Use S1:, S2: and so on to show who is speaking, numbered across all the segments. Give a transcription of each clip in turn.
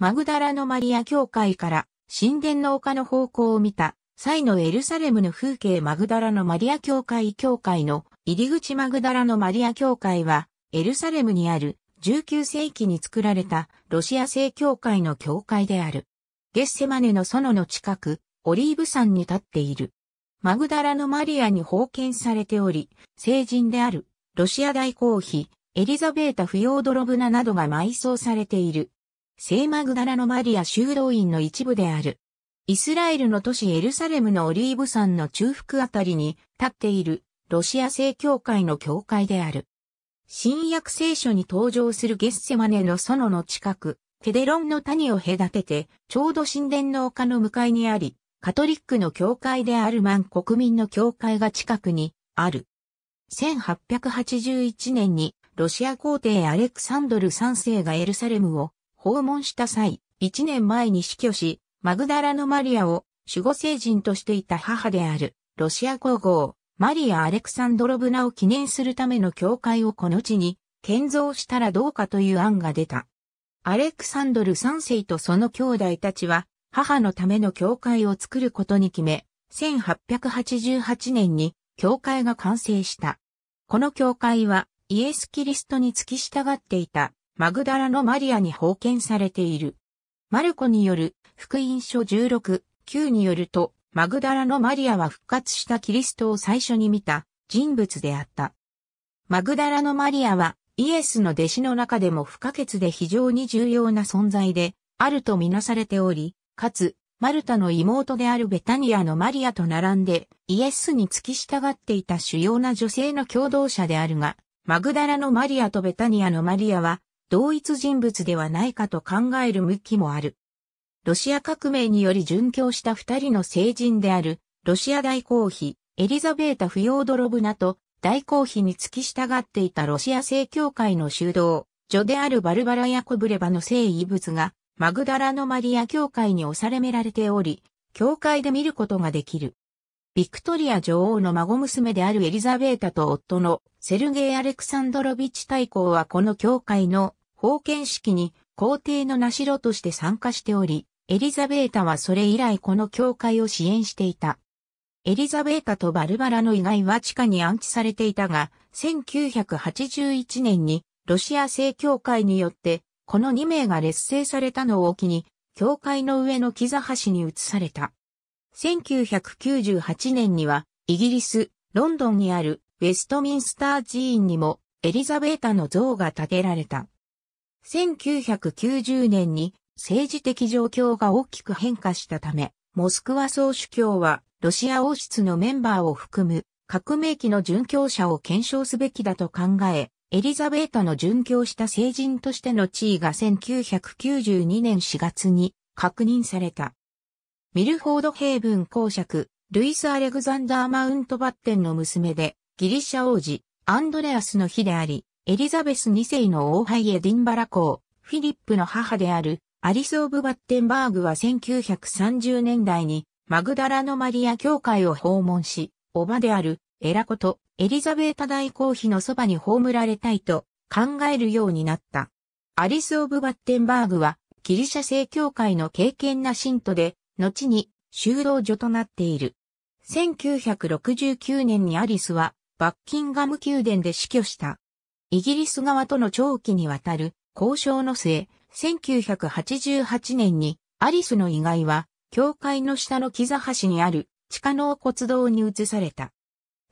S1: マグダラのマリア教会から神殿の丘の方向を見た際のエルサレムの風景マグダラのマリア教会教会の入り口マグダラのマリア教会はエルサレムにある19世紀に作られたロシア正教会の教会である。ゲッセマネの園の近く、オリーブ山に立っている。マグダラのマリアに封建されており、聖人であるロシア大公妃エリザベータ・フヨードロブナなどが埋葬されている。聖マグダラのマリア修道院の一部である。イスラエルの都市エルサレムのオリーブ山の中腹あたりに立っているロシア正教会の教会である。新約聖書に登場するゲッセマネの園の近く、ケデロンの谷を隔てて、ちょうど神殿の丘の向かいにあり、カトリックの教会であるマン国民の教会が近くにある。1881年にロシア皇帝アレクサンドル3世がエルサレムを訪問した際、1年前に死去し、マグダラのマリアを守護聖人としていた母である、ロシア皇后、マリア・アレクサンドロブナを記念するための教会をこの地に建造したらどうかという案が出た。アレクサンドル3世とその兄弟たちは、母のための教会を作ることに決め、1888年に教会が完成した。この教会はイエス・キリストに付き従っていたマグダラのマリアに封建されている。マルコによる福音書16、9によると、マグダラのマリアは復活したキリストを最初に見た人物であった。マグダラのマリアはイエスの弟子の中でも不可欠で非常に重要な存在であるとみなされており、かつ、マルタの妹であるベタニアのマリアと並んでイエスに付き従っていた主要な女性の共同者であるが、マグダラのマリアとベタニアのマリアは同一人物ではないかと考える向きもある。ロシア革命により殉教した二人の聖人である、ロシア大公妃、エリザベータ・フヨードロブナと、大公妃に付き従っていたロシア正教会の修道、女であるバルバラ・ヤコブレバの聖遺物が、マグダラのマリア教会に押されめられており、教会で見ることができる。ビクトリア女王の孫娘であるエリザベータと夫のセルゲイ・アレクサンドロビッチ大公はこの教会の封建式に皇帝の名城として参加しており、エリザベータはそれ以来この教会を支援していた。エリザベータとバルバラの遺骸は地下に安置されていたが、1981年にロシア正教会によってこの2名が劣勢されたのを機に、教会の上の木座橋に移された。1998年には、イギリス、ロンドンにあるウェストミンスター寺院にもエリザベータの像が建てられた。1990年に政治的状況が大きく変化したため、モスクワ総主教はロシア王室のメンバーを含む革命期の殉教者を検証すべきだと考え、エリザベータの殉教した成人としての地位が1992年4月に確認された。ミルフォード・ヘイブン公爵、ルイス・アレグザンダー・マウントバッテンの娘で、ギリシャ王子、アンドレアスの日であり、エリザベス2世の王妃エディンバラ公、フィリップの母であるアリス・オブ・バッテンバーグは1930年代にマグダラのマリア教会を訪問し、おばであるエラことエリザベータ大公妃のそばに葬られたいと考えるようになった。アリス・オブ・バッテンバーグはギリシャ正教会の敬虔な信徒で、後に修道女となっている。1969年にアリスはバッキンガム宮殿で死去した。イギリス側との長期にわたる交渉の末、1988年にアリスの遺骸は、教会の下の木座橋にある地下納骨堂に移された。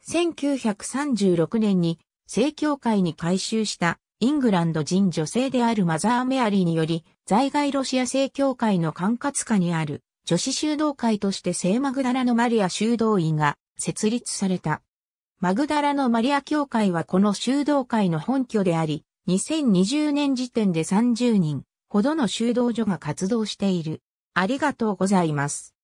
S1: 1936年に正教会に改修したイングランド人女性であるマザー・メアリーにより、在外ロシア正教会の管轄下にある女子修道会として聖マグダラのマリア修道院が設立された。マグダラのマリア教会はこの修道会の本拠であり、2020年時点で30人ほどの修道所が活動している。ありがとうございます。